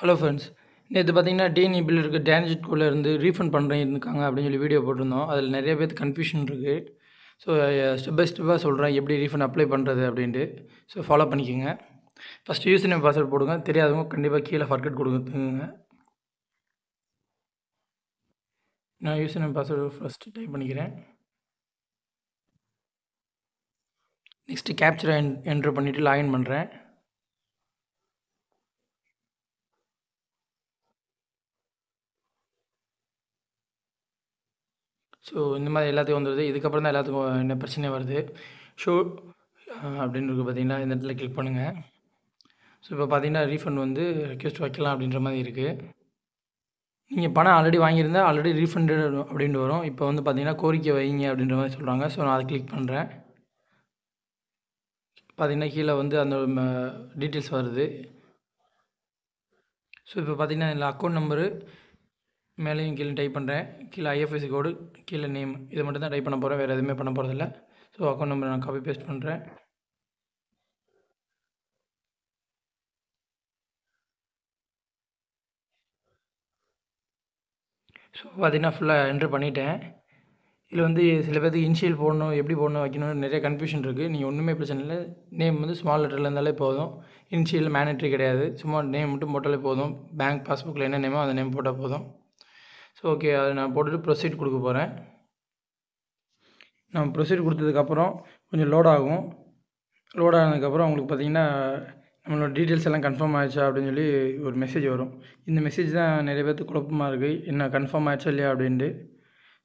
hello friends நேற்று பார்த்தீங்கன்னா டிஎன்இபியில் இருக்க டேன்ஜெட்குள்ளே இருந்து ரீஃபண்ட் பண்ணுறேன் இருக்காங்க அப்படின்னு சொல்லி வீடியோ போட்டிருந்தோம் அதில் நிறைய பேர் கன்ஃபியூஷன் இருக்குது ஸோ ஸ்டெப் பை ஸ்டெப்பாக சொல்கிறேன் எப்படி ரீஃபண்ட் அப்ளை பண்ணுறது அப்படின்ட்டு ஸோ ஃபாலோ பண்ணிக்கோங்க ஃபஸ்ட் யூஸ் நேம் பாஸ்வேர்ட் போடுங்க தெரியாதவங்க கண்டிப்பாக கீழே ஃபர்கட் கொடுத்துங்க நான் user name password first type பண்ணிக்கிறேன் நெக்ஸ்ட்டு கேப்சரை என் என்ட்ரு பண்ணிவிட்டு லாகின் பண்ணுறேன் ஸோ இந்த மாதிரி எல்லாத்துக்கும் வந்துடுது இதுக்கப்புறம் தான் எல்லாத்துக்கும் என்ன பிரச்சனையும் வருது ஷோ அப்படின்னு இருக்குது பார்த்தீங்கன்னா இந்த இடத்துல கிளிக் பண்ணுங்கள் ஸோ இப்போ பார்த்தீங்கன்னா ரீஃபண்ட் வந்து ரெக்வஸ்ட் வைக்கலாம் அப்படின்ற மாதிரி இருக்குது நீங்கள் பணம் ஆல்ரெடி வாங்கியிருந்தால் ஆல்ரெடி ரீஃபண்டட் அப்படின்ட்டு வரும் இப்போ வந்து பார்த்தீங்கன்னா கோரிக்கை வைங்க அப்படின்ற மாதிரி சொல்கிறாங்க ஸோ நான் அதை கிளிக் பண்ணுறேன் பார்த்திங்கன்னா கீழே வந்து அந்த டீட்டெயில்ஸ் வருது ஸோ இப்போ பார்த்திங்கன்னா இதில் அக்கௌண்ட் நம்பரு மேலேயும் கீழே டைப் பண்ணுறேன் கீழே ஐஎஃப்எஸ்சி கோடு கீழே நேம் இதை மட்டும் தான் டைப் பண்ண போகிறேன் வேறு எதுவுமே பண்ண போகிறதில்ல ஸோ அக்கௌண்ட் நம்பர் நான் காப்பி பேஸ்ட் பண்ணுறேன் ஸோ பார்த்தீங்கன்னா ஃபுல்லாக என்ட்ரு பண்ணிட்டேன் இதில் வந்து சில பேருக்கு இன்ஷியல் போடணும் எப்படி போடணும் வைக்கணும்னு நிறைய கன்ஃபியூஷன் இருக்குது நீங்கள் ஒன்றுமே பிரச்சனை இல்லை நேம் வந்து ஸ்மால் லெட்டரில் இருந்தாலே போதும் இன்ஷியல் மேனட்ரி கிடையாது சும்மா நேம் மட்டும் போட்டாலே போதும் பேங்க் பாஸ்புக்கில் என்ன நேமோ அந்த நேம் போட்டால் போதும் ஸோ ஓகே அதை நான் போட்டுட்டு ப்ரொசீட் கொடுக்க போகிறேன் நான் ப்ரொசீட் கொடுத்ததுக்கப்புறம் கொஞ்சம் லோட் ஆகும் லோட் ஆனதுக்கப்புறம் உங்களுக்கு பார்த்திங்கன்னா நம்மளோட டீட்டெயில்ஸ் எல்லாம் கன்ஃபார்ம் ஆயிடுச்சா அப்படின்னு சொல்லி ஒரு மெசேஜ் வரும் இந்த மெசேஜ் தான் நிறைய பேர்த்து குழப்பமாக இருக்குது என்ன கன்ஃபார்ம் ஆயிடுச்சா இல்லையா அப்படின்ட்டு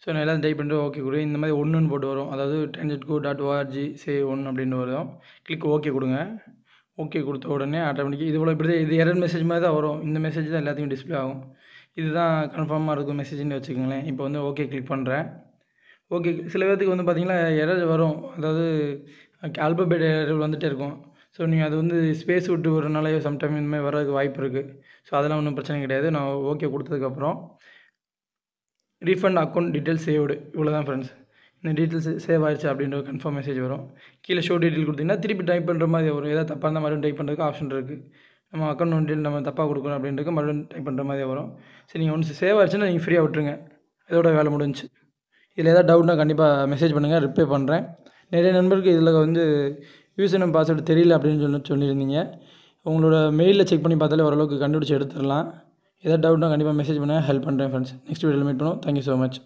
ஸோ நான் எல்லாம் டைப் பண்ணிட்டு ஓகே கொடு இந்த மாதிரி ஒன்றுன்னு போட்டு வரும் அதாவது டென்ஜெட் கோ டாட் ஓஆர்ஜி சே ஒன்று அப்படின்னு வரும் கிளிக் ஓகே கொடுங்க ஓகே கொடுத்த உடனே ஆட்டோமேட்டிக்காக இது போல் இப்படி இது எரர் மெசேஜ் மாதிரி தான் வரும் இந்த மெசேஜ் தான் எல்லாத்தையும் டிஸ்பிளே ஆகும் இதுதான் கன்ஃபார்மாக இருக்கும் மெசேஜ்னு வச்சுக்கோங்களேன் இப்போ வந்து ஓகே கிளிக் பண்ணுறேன் ஓகே சில பேர்த்துக்கு வந்து பார்த்திங்கன்னா எரர் வரும் அதாவது ஆல்பபேட் எரர் வந்துகிட்டே இருக்கும் ஸோ நீங்கள் அது வந்து ஸ்பேஸ் விட்டு வரனாலே சம்டைம் இந்த மாதிரி வர்றதுக்கு வாய்ப்பு இருக்குது ஸோ அதெல்லாம் ஒன்றும் பிரச்சனை கிடையாது நான் ஓகே கொடுத்ததுக்கப்புறம் ரீஃபண்ட் அக்கௌண்ட் டீட்டெயில்ஸ் சேவ்டு இவ்வளோ தான் ஃப்ரெண்ட்ஸ் இந்த டீட்டெயில்ஸ் சேவ் ஆயிடுச்சு அப்படின்ற கன்ஃபார்ம் மெசேஜ் வரும் கீழே ஷோ டீட்டெயில் கொடுத்தீங்கன்னா திருப்பி டைப் பண்ணுற மாதிரி வரும் ஏதாவது தப்பாக இருந்தால் மறுபடியும் டைப் பண்ணுறதுக்கு ஆப்ஷன் இருக்குது நம்ம அக்கௌண்ட் ஒன்றில் நம்ம தப்பாக கொடுக்கணும் அப்படின்றது மறுபடியும் டைப் பண்ணுற மாதிரி வரும் சரி நீங்கள் ஒன்று சேவ் ஆச்சுன்னா நீங்கள் ஃப்ரீயாக விட்டுருங்க இதோட வேலை முடிஞ்சு இதில் ஏதாவது டவுட்னா கண்டிப்பாக மெசேஜ் பண்ணுங்கள் ரிப்ளை பண்ணுறேன் நிறைய நண்பருக்கு இதில் வந்து யூஸ் நம்ம பாஸ்வேர்டு தெரியல அப்படின்னு சொல்லி சொல்லியிருந்தீங்க உங்களோட மெயிலில் செக் பண்ணி பார்த்தாலே ஓரளவுக்கு கண்டுபிடிச்சி எடுத்துடலாம் ஏதாவது டவுட்னா கண்டிப்பாக மெசேஜ் பண்ணுங்கள் ஹெல்ப் பண்ணுறேன் ஃப்ரெண்ட்ஸ் நெக்ஸ்ட் வீடியோவில் மீட் பண்ணுவோம் தேங்க்யூ ஸோ மச்